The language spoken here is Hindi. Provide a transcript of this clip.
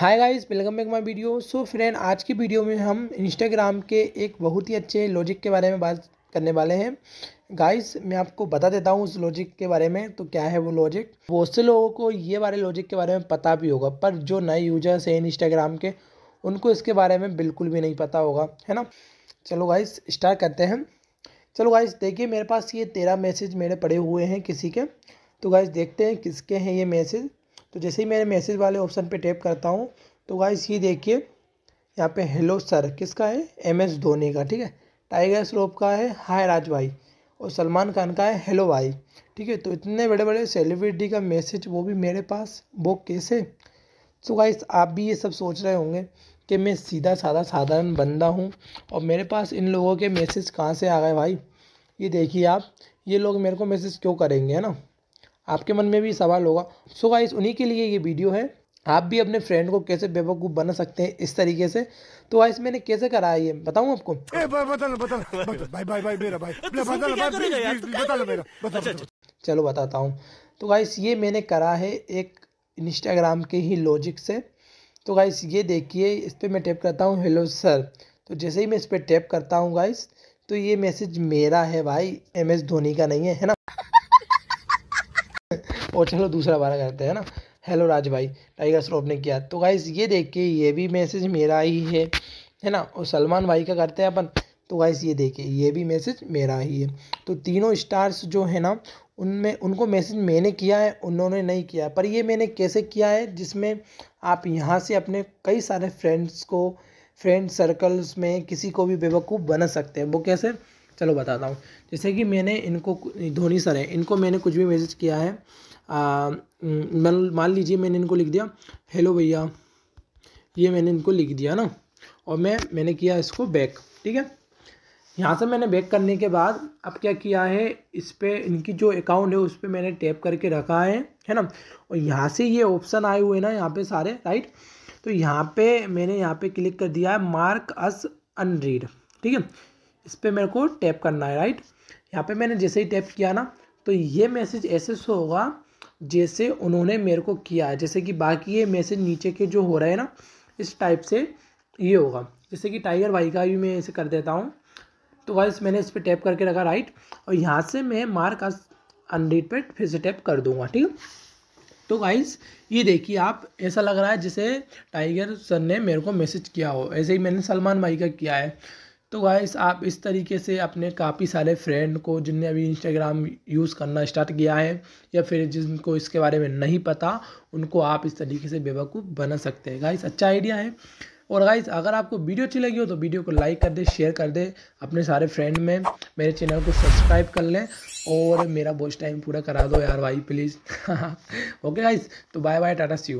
hi guys welcome back my video so friend आज की वीडियो में हम इंस्टाग्राम के एक बहुत ही अच्छे लॉजिक के बारे में बात करने वाले हैं गाइस मैं आपको बता देता हूँ उस लॉजिक के बारे में तो क्या है वो लॉजिक बहुत से लोगों को ये वाले लॉजिक के बारे में पता भी होगा पर जो नए यूजर्स हैं इंस्टाग्राम के उनको इसके बारे में बिल्कुल भी नहीं पता होगा है ना चलो गाइस स्टार्ट करते हैं चलो गाइस देखिए मेरे पास ये तेरह मैसेज मेरे पड़े हुए हैं किसी के तो गाइस देखते हैं किसके हैं ये मैसेज तो जैसे ही मैं मैसेज वाले ऑप्शन पे टैप करता हूँ तो गाइस ये देखिए यहाँ पे हेलो सर किसका है एम एस धोनी का ठीक है टाइगर श्रॉफ का है हाय राज भाई और सलमान खान का है हेलो भाई ठीक है तो इतने बड़े बड़े सेलिब्रिटी का मैसेज वो भी मेरे पास वो कैसे सो गाइस आप भी ये सब सोच रहे होंगे कि मैं सीधा साधा साधारण बंदा हूँ और मेरे पास इन लोगों के मैसेज कहाँ से आ गए भाई ये देखिए आप ये लोग मेरे को मैसेज क्यों करेंगे है ना आपके मन में भी सवाल होगा सो गाइस उन्हीं के लिए ये वीडियो है आप भी अपने फ्रेंड को कैसे बेवकूफ़ बना सकते हैं इस तरीके से तो गाइस मैंने कैसे करा है ये बताऊं आपको चलो बताता हूँ तो गाइस ये मैंने करा है एक इंस्टाग्राम के ही लॉजिक से तो गाइस ये देखिए इस पर मैं टैप करता हूँ हेलो सर तो जैसे ही मैं इस पर टैप करता हूँ गाइस तो ये मैसेज मेरा है भाई एम एस धोनी का नहीं है है ना और चलो दूसरा बारह करते हैं ना हेलो राज भाई टाइगर श्रॉफ ने किया तो गाइस ये देख के ये भी मैसेज मेरा ही है है ना और सलमान भाई का करते हैं अपन तो गाइस ये देखिए ये भी मैसेज मेरा ही है तो तीनों स्टार्स जो है ना उनमें उनको मैसेज मैंने किया है उन्होंने नहीं किया पर ये मैंने कैसे किया है जिसमें आप यहाँ से अपने कई सारे फ्रेंड्स को फ्रेंड सर्कल्स में किसी को भी बेवकूफ़ बना सकते हैं वो कैसे चलो बताता हूँ जैसे कि मैंने इनको धोनी सर है इनको मैंने कुछ भी मैसेज किया है मान लीजिए मैंने इनको लिख दिया हेलो भैया ये मैंने इनको लिख दिया ना और मैं मैंने किया इसको बैक ठीक है यहाँ से मैंने बैक करने के बाद अब क्या किया है इस पर इनकी जो अकाउंट है उस पर मैंने टैप करके रखा है है ना और यहाँ से ये ऑप्शन आए हुए ना यहाँ पे सारे राइट तो यहाँ पे मैंने यहाँ पे क्लिक कर दिया है मार्क अस अनरीड ठीक है इस पर मेरे को टैप करना है राइट यहाँ पे मैंने जैसे ही टैप किया ना तो ये मैसेज ऐसे शो होगा जैसे उन्होंने मेरे को किया है जैसे कि बाकी ये मैसेज नीचे के जो हो रहे हैं ना इस टाइप से ये होगा जैसे कि टाइगर भाई का भी मैं ऐसे कर देता हूँ तो वाइस मैंने इस पर टैप करके रखा राइट और यहाँ से मैं मार्क आज हंड्रेड पे फिर से टैप कर दूंगा ठीक है तो गाइज ये देखिए आप ऐसा लग रहा है जैसे टाइगर सर ने मेरे को मैसेज किया हो ऐसे ही मैंने सलमान भाई का किया है तो गाइस आप इस तरीके से अपने काफ़ी सारे फ्रेंड को जिनने अभी इंस्टाग्राम यूज़ करना स्टार्ट किया है या फिर जिनको इसके बारे में नहीं पता उनको आप इस तरीके से बेवकूफ़ बना सकते हैं गाइस अच्छा आइडिया है और गाइस अगर आपको वीडियो अच्छी लगी हो तो वीडियो को लाइक कर दे शेयर कर दे अपने सारे फ्रेंड में मेरे चैनल को सब्सक्राइब कर लें और मेरा बोझ टाइम पूरा करा दो यार भाई प्लीज़ ओके गाइस तो बाय बाय टाटा सी